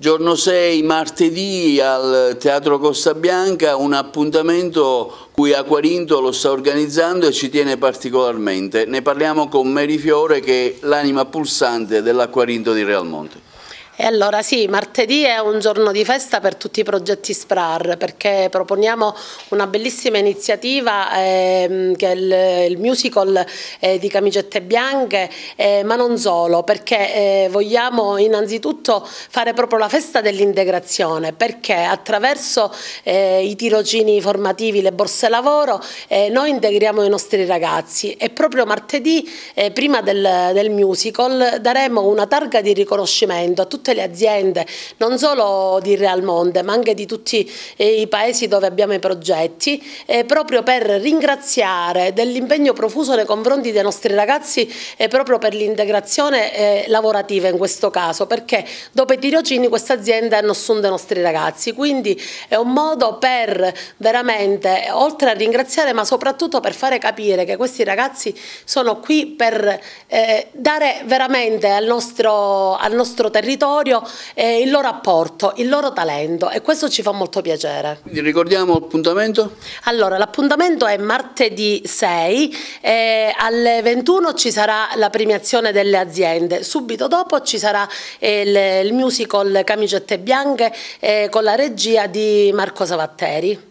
Giorno 6, martedì, al Teatro Costa Bianca, un appuntamento cui Aquarinto lo sta organizzando e ci tiene particolarmente. Ne parliamo con Mary Fiore che è l'anima pulsante dell'Aquarinto di Real Monte. E allora sì, martedì è un giorno di festa per tutti i progetti SPRAR perché proponiamo una bellissima iniziativa ehm, che è il, il musical eh, di Camicette Bianche, eh, ma non solo, perché eh, vogliamo innanzitutto fare proprio la festa dell'integrazione perché attraverso eh, i tirocini formativi, le borse lavoro, eh, noi integriamo i nostri ragazzi e proprio martedì, eh, prima del, del musical, daremo una targa di riconoscimento a tutte tutte le aziende, non solo di Real Monde, ma anche di tutti eh, i paesi dove abbiamo i progetti, eh, proprio per ringraziare dell'impegno profuso nei confronti dei nostri ragazzi e eh, proprio per l'integrazione lavorativa in questo caso, perché dopo i tirocini questa azienda non sono dei nostri ragazzi, quindi è un modo per veramente, oltre a ringraziare, ma soprattutto per fare capire che questi ragazzi sono qui per dare veramente al nostro, al nostro territorio territorio eh, il loro apporto, il loro talento e questo ci fa molto piacere. Quindi ricordiamo l'appuntamento? Allora, l'appuntamento è martedì 6, eh, alle 21 ci sarà la premiazione delle aziende, subito dopo ci sarà il, il musical Camicette Bianche eh, con la regia di Marco Savatteri.